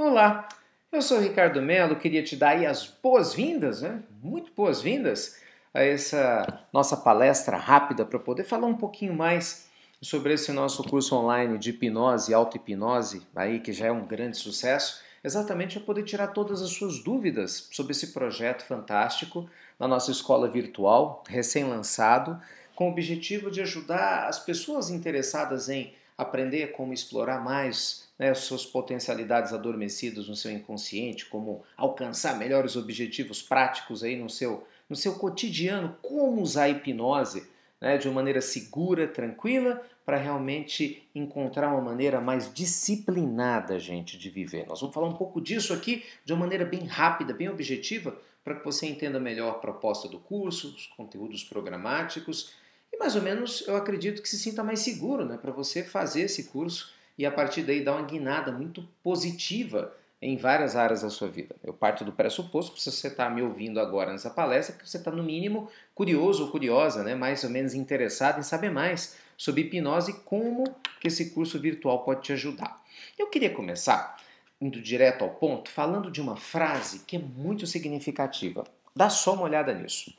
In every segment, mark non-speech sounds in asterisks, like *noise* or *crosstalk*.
Olá, eu sou Ricardo Melo, queria te dar as boas-vindas, né? muito boas-vindas a essa nossa palestra rápida para poder falar um pouquinho mais sobre esse nosso curso online de hipnose e auto-hipnose, aí que já é um grande sucesso, exatamente para poder tirar todas as suas dúvidas sobre esse projeto fantástico na nossa escola virtual, recém-lançado, com o objetivo de ajudar as pessoas interessadas em aprender como explorar mais né, suas potencialidades adormecidas no seu inconsciente, como alcançar melhores objetivos práticos aí no seu, no seu cotidiano, como usar a hipnose né, de uma maneira segura, tranquila, para realmente encontrar uma maneira mais disciplinada, gente, de viver. Nós vamos falar um pouco disso aqui de uma maneira bem rápida, bem objetiva, para que você entenda melhor a proposta do curso, os conteúdos programáticos e mais ou menos eu acredito que se sinta mais seguro né, para você fazer esse curso e a partir daí dar uma guinada muito positiva em várias áreas da sua vida. Eu parto do pressuposto que se você está me ouvindo agora nessa palestra, que você está no mínimo curioso ou curiosa, né, mais ou menos interessado em saber mais sobre hipnose e como que esse curso virtual pode te ajudar. Eu queria começar indo direto ao ponto, falando de uma frase que é muito significativa. Dá só uma olhada nisso.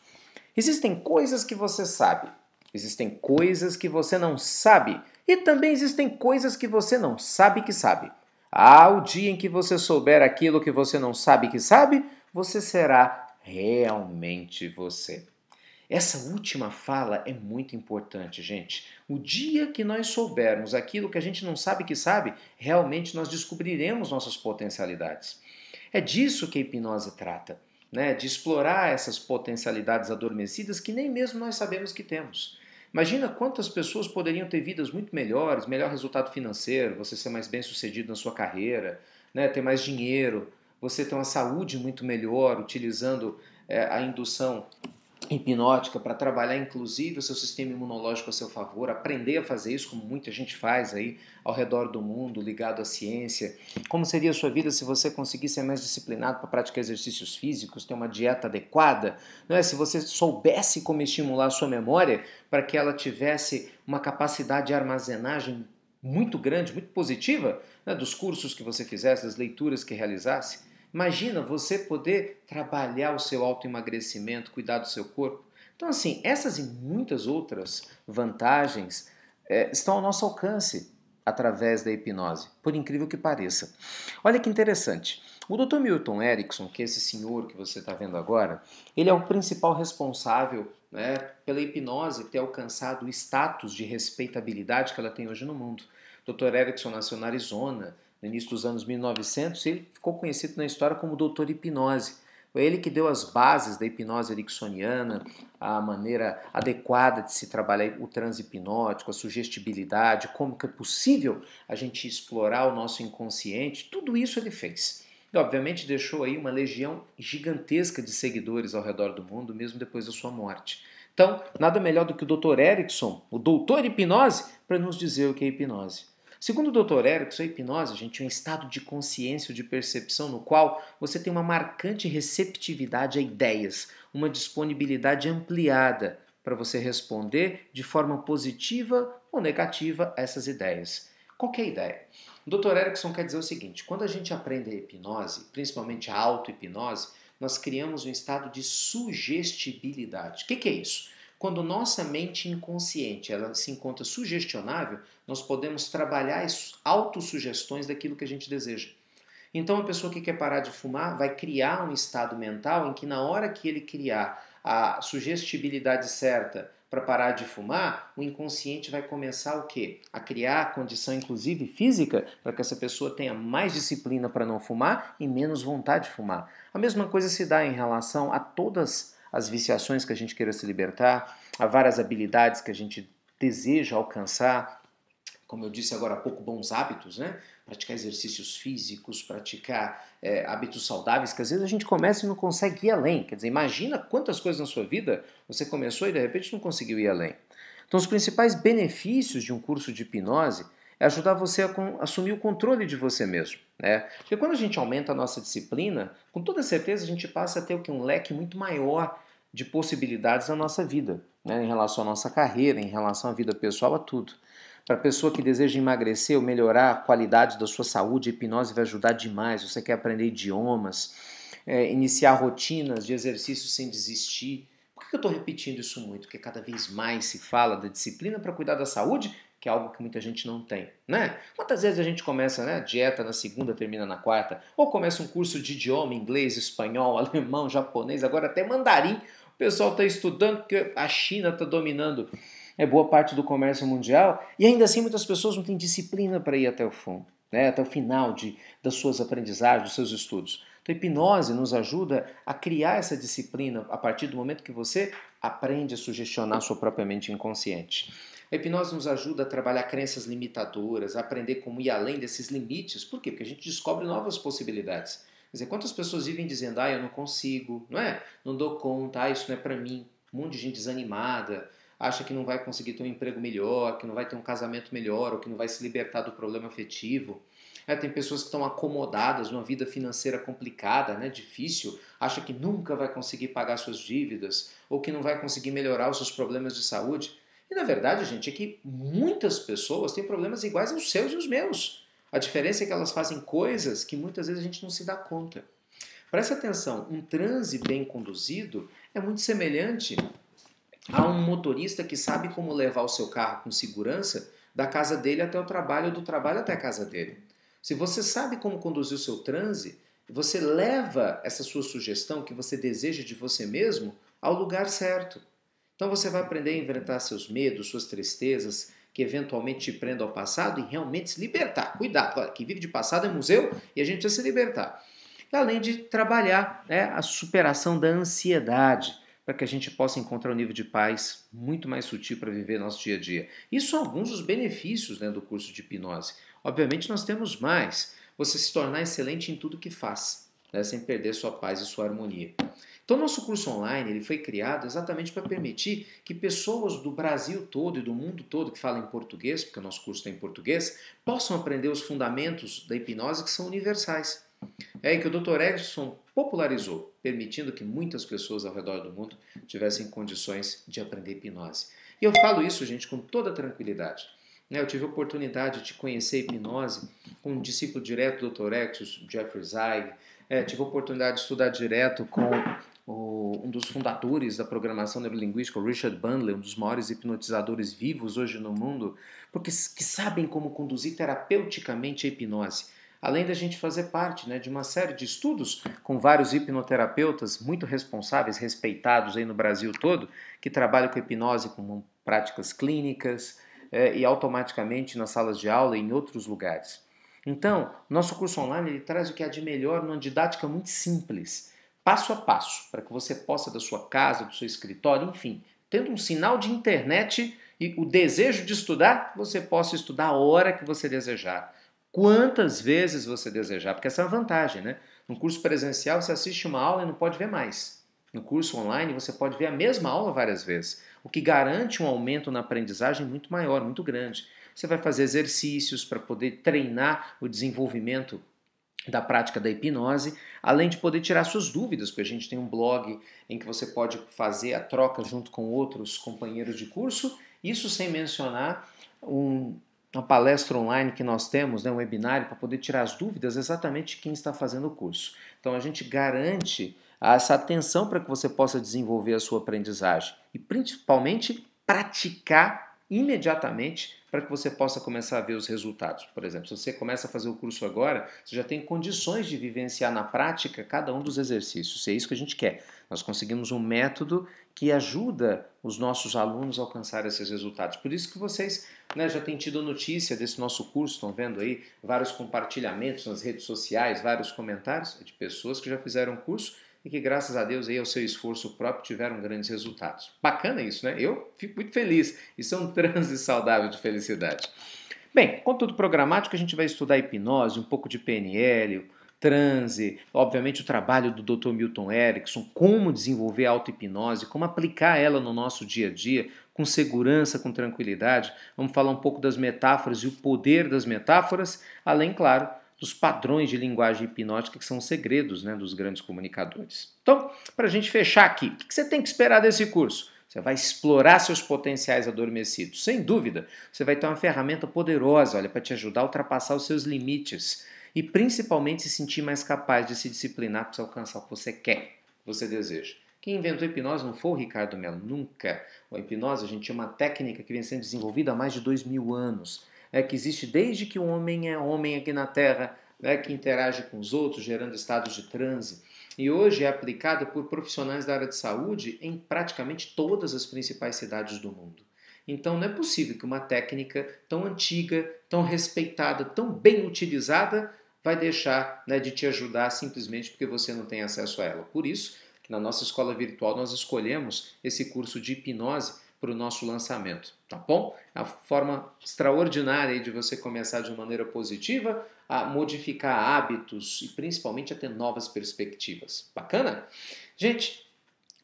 Existem coisas que você sabe Existem coisas que você não sabe e também existem coisas que você não sabe que sabe. Ah, o dia em que você souber aquilo que você não sabe que sabe, você será realmente você. Essa última fala é muito importante, gente. O dia que nós soubermos aquilo que a gente não sabe que sabe, realmente nós descobriremos nossas potencialidades. É disso que a hipnose trata, né? de explorar essas potencialidades adormecidas que nem mesmo nós sabemos que temos. Imagina quantas pessoas poderiam ter vidas muito melhores, melhor resultado financeiro, você ser mais bem sucedido na sua carreira, né, ter mais dinheiro, você ter uma saúde muito melhor utilizando é, a indução hipnótica para trabalhar inclusive o seu sistema imunológico a seu favor, aprender a fazer isso como muita gente faz aí ao redor do mundo, ligado à ciência. Como seria a sua vida se você conseguisse ser mais disciplinado para praticar exercícios físicos, ter uma dieta adequada, não é? Se você soubesse como estimular a sua memória para que ela tivesse uma capacidade de armazenagem muito grande, muito positiva, né? dos cursos que você fizesse, das leituras que realizasse. Imagina você poder trabalhar o seu autoemagrecimento, cuidar do seu corpo. Então, assim, essas e muitas outras vantagens é, estão ao nosso alcance através da hipnose, por incrível que pareça. Olha que interessante. O Dr. Milton Erickson, que é esse senhor que você está vendo agora, ele é o principal responsável né, pela hipnose ter alcançado o status de respeitabilidade que ela tem hoje no mundo. Dr. Erickson nasceu na Arizona, no início dos anos 1900, ele ficou conhecido na história como doutor hipnose. Foi ele que deu as bases da hipnose ericksoniana, a maneira adequada de se trabalhar o transe hipnótico, a sugestibilidade, como que é possível a gente explorar o nosso inconsciente, tudo isso ele fez. E obviamente deixou aí uma legião gigantesca de seguidores ao redor do mundo, mesmo depois da sua morte. Então, nada melhor do que o Dr. Erickson, o doutor hipnose, para nos dizer o que é hipnose. Segundo o Dr. Erickson, a é hipnose, gente, é um estado de consciência ou de percepção no qual você tem uma marcante receptividade a ideias, uma disponibilidade ampliada para você responder de forma positiva ou negativa a essas ideias. Qualquer é ideia. O Dr. Erickson quer dizer o seguinte: quando a gente aprende a hipnose, principalmente a auto-hipnose, nós criamos um estado de sugestibilidade. O que, que é isso? Quando nossa mente inconsciente ela se encontra sugestionável, nós podemos trabalhar as autossugestões daquilo que a gente deseja. Então, a pessoa que quer parar de fumar vai criar um estado mental em que, na hora que ele criar a sugestibilidade certa para parar de fumar, o inconsciente vai começar o quê? A criar a condição, inclusive física, para que essa pessoa tenha mais disciplina para não fumar e menos vontade de fumar. A mesma coisa se dá em relação a todas as viciações que a gente queira se libertar, a várias habilidades que a gente deseja alcançar, como eu disse agora há pouco, bons hábitos, né? Praticar exercícios físicos, praticar é, hábitos saudáveis, que às vezes a gente começa e não consegue ir além. Quer dizer, imagina quantas coisas na sua vida você começou e de repente não conseguiu ir além. Então, os principais benefícios de um curso de hipnose é ajudar você a assumir o controle de você mesmo. Né? Porque quando a gente aumenta a nossa disciplina, com toda certeza a gente passa a ter um leque muito maior de possibilidades na nossa vida, né? em relação à nossa carreira, em relação à vida pessoal, a tudo. Para a pessoa que deseja emagrecer ou melhorar a qualidade da sua saúde, a hipnose vai ajudar demais. Você quer aprender idiomas, é, iniciar rotinas de exercício sem desistir. Por que eu estou repetindo isso muito? Porque cada vez mais se fala da disciplina para cuidar da saúde que é algo que muita gente não tem, né? Quantas vezes a gente começa, né, dieta na segunda, termina na quarta, ou começa um curso de idioma, inglês, espanhol, *laughs* alemão, japonês, agora até mandarim, o pessoal está estudando porque a China está dominando é boa parte do comércio mundial, e ainda assim muitas pessoas não têm disciplina para ir até o fundo, né, até o final de, das suas aprendizagens, dos seus estudos. Então, a hipnose nos ajuda a criar essa disciplina a partir do momento que você aprende a sugestionar a sua própria mente inconsciente. A hipnose nos ajuda a trabalhar crenças limitadoras, a aprender como ir além desses limites. Por quê? Porque a gente descobre novas possibilidades. Quer dizer, quantas pessoas vivem dizendo, ah, eu não consigo, não é? Não dou conta, ah, isso não é para mim. Um monte de gente desanimada, acha que não vai conseguir ter um emprego melhor, que não vai ter um casamento melhor, ou que não vai se libertar do problema afetivo. É, tem pessoas que estão acomodadas numa vida financeira complicada, né, difícil, acha que nunca vai conseguir pagar suas dívidas, ou que não vai conseguir melhorar os seus problemas de saúde. E na verdade, gente, é que muitas pessoas têm problemas iguais aos seus e os meus. A diferença é que elas fazem coisas que muitas vezes a gente não se dá conta. Presta atenção, um transe bem conduzido é muito semelhante a um motorista que sabe como levar o seu carro com segurança da casa dele até o trabalho, do trabalho até a casa dele. Se você sabe como conduzir o seu transe, você leva essa sua sugestão que você deseja de você mesmo ao lugar certo. Então você vai aprender a enfrentar seus medos, suas tristezas, que eventualmente te prendam ao passado e realmente se libertar. Cuidado, que quem vive de passado é museu e a gente precisa se libertar. E além de trabalhar né, a superação da ansiedade, para que a gente possa encontrar um nível de paz muito mais sutil para viver nosso dia a dia. Isso são alguns dos benefícios né, do curso de hipnose. Obviamente nós temos mais. Você se tornar excelente em tudo que faz, né, sem perder sua paz e sua harmonia. Então, nosso curso online ele foi criado exatamente para permitir que pessoas do Brasil todo e do mundo todo que falam em português, porque o nosso curso tem em português, possam aprender os fundamentos da hipnose que são universais. É aí que o Dr. Edson popularizou, permitindo que muitas pessoas ao redor do mundo tivessem condições de aprender hipnose. E eu falo isso, gente, com toda tranquilidade. Né? Eu tive a oportunidade de conhecer hipnose com um discípulo direto do Dr. Exus, Jeffrey Zeig. É, tive a oportunidade de estudar direto com o, um dos fundadores da programação neurolinguística, o Richard Bandler, um dos maiores hipnotizadores vivos hoje no mundo, porque que sabem como conduzir terapeuticamente a hipnose. Além da gente fazer parte né, de uma série de estudos com vários hipnoterapeutas muito responsáveis, respeitados aí no Brasil todo, que trabalham com hipnose como práticas clínicas é, e automaticamente nas salas de aula e em outros lugares. Então, nosso curso online ele traz o que há de melhor numa didática muito simples passo a passo, para que você possa da sua casa, do seu escritório, enfim, tendo um sinal de internet e o desejo de estudar, você possa estudar a hora que você desejar, quantas vezes você desejar, porque essa é uma vantagem, né? No curso presencial você assiste uma aula e não pode ver mais. No curso online você pode ver a mesma aula várias vezes, o que garante um aumento na aprendizagem muito maior, muito grande. Você vai fazer exercícios para poder treinar o desenvolvimento da prática da hipnose, além de poder tirar suas dúvidas, porque a gente tem um blog em que você pode fazer a troca junto com outros companheiros de curso, isso sem mencionar um, uma palestra online que nós temos, né, um webinário, para poder tirar as dúvidas exatamente de quem está fazendo o curso. Então a gente garante essa atenção para que você possa desenvolver a sua aprendizagem e principalmente praticar imediatamente para que você possa começar a ver os resultados. Por exemplo, se você começa a fazer o curso agora, você já tem condições de vivenciar na prática cada um dos exercícios. é isso que a gente quer. Nós conseguimos um método que ajuda os nossos alunos a alcançar esses resultados. Por isso que vocês né, já têm tido notícia desse nosso curso, estão vendo aí vários compartilhamentos nas redes sociais, vários comentários de pessoas que já fizeram o curso e que, graças a Deus, aí, ao seu esforço próprio, tiveram grandes resultados. Bacana isso, né? Eu fico muito feliz. Isso é um *laughs* transe saudável de felicidade. Bem, conteúdo programático, a gente vai estudar hipnose, um pouco de PNL, transe, obviamente o trabalho do Dr. Milton Erickson, como desenvolver a auto-hipnose, como aplicar ela no nosso dia a dia, com segurança, com tranquilidade. Vamos falar um pouco das metáforas e o poder das metáforas, além, claro, dos padrões de linguagem hipnótica que são segredos né, dos grandes comunicadores. Então, para a gente fechar aqui, o que você tem que esperar desse curso? Você vai explorar seus potenciais adormecidos. Sem dúvida, você vai ter uma ferramenta poderosa, olha, para te ajudar a ultrapassar os seus limites e principalmente se sentir mais capaz de se disciplinar para alcançar o que você quer, você deseja. Quem inventou a hipnose não foi o Ricardo Mello, nunca. A hipnose, a gente tinha uma técnica que vem sendo desenvolvida há mais de dois mil anos é que existe desde que o homem é homem aqui na Terra, né, que interage com os outros, gerando estados de transe. E hoje é aplicada por profissionais da área de saúde em praticamente todas as principais cidades do mundo. Então não é possível que uma técnica tão antiga, tão respeitada, tão bem utilizada, vai deixar né, de te ajudar simplesmente porque você não tem acesso a ela. Por isso, na nossa escola virtual nós escolhemos esse curso de hipnose para o nosso lançamento, tá bom? É a forma extraordinária de você começar de maneira positiva a modificar hábitos e principalmente a ter novas perspectivas. Bacana? Gente,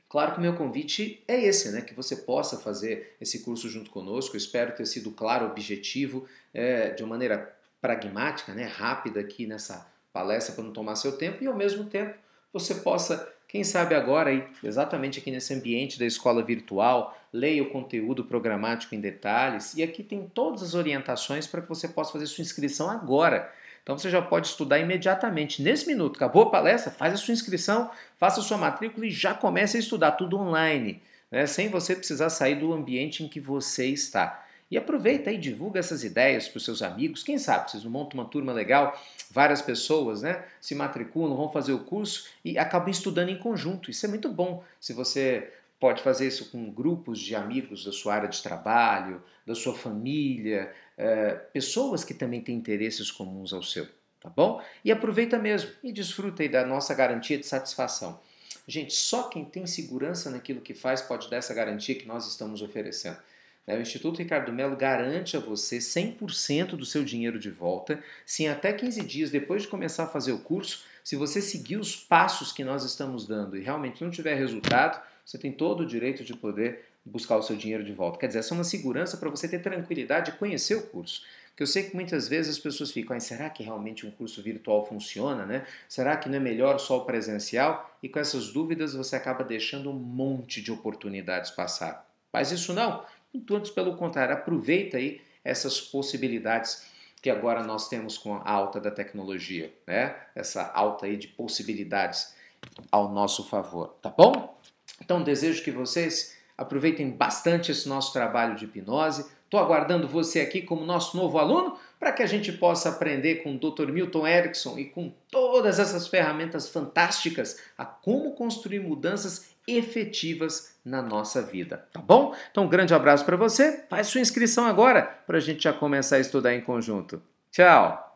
Claro que o meu convite é esse, né? Que você possa fazer esse curso junto conosco. Eu espero ter sido claro, objetivo, é, de uma maneira pragmática, né? Rápida aqui nessa palestra para não tomar seu tempo e ao mesmo tempo você possa, quem sabe agora, aí, exatamente aqui nesse ambiente da escola virtual, leia o conteúdo programático em detalhes e aqui tem todas as orientações para que você possa fazer sua inscrição agora. Então você já pode estudar imediatamente. Nesse minuto, acabou a palestra, faz a sua inscrição, faça a sua matrícula e já comece a estudar tudo online, né? sem você precisar sair do ambiente em que você está. E aproveita e divulga essas ideias para os seus amigos. Quem sabe, vocês montam uma turma legal, várias pessoas né, se matriculam, vão fazer o curso e acabam estudando em conjunto. Isso é muito bom se você Pode fazer isso com grupos de amigos da sua área de trabalho, da sua família, é, pessoas que também têm interesses comuns ao seu, tá bom? E aproveita mesmo e desfruta aí da nossa garantia de satisfação. Gente, só quem tem segurança naquilo que faz pode dar essa garantia que nós estamos oferecendo. É, o Instituto Ricardo Melo garante a você 100% do seu dinheiro de volta, se em até 15 dias depois de começar a fazer o curso, se você seguir os passos que nós estamos dando e realmente não tiver resultado, você tem todo o direito de poder buscar o seu dinheiro de volta. Quer dizer, essa é uma segurança para você ter tranquilidade de conhecer o curso. Porque eu sei que muitas vezes as pessoas ficam, ah, será que realmente um curso virtual funciona, né? Será que não é melhor só o presencial? E com essas dúvidas você acaba deixando um monte de oportunidades passar. Mas isso não, antes pelo contrário, aproveita aí essas possibilidades que agora nós temos com a alta da tecnologia, né? Essa alta aí de possibilidades ao nosso favor, tá bom? Então, desejo que vocês aproveitem bastante esse nosso trabalho de hipnose. Estou aguardando você aqui como nosso novo aluno para que a gente possa aprender com o Dr. Milton Erickson e com todas essas ferramentas fantásticas a como construir mudanças efetivas na nossa vida, tá bom? Então, um grande abraço para você. Faz sua inscrição agora para a gente já começar a estudar em conjunto. Tchau!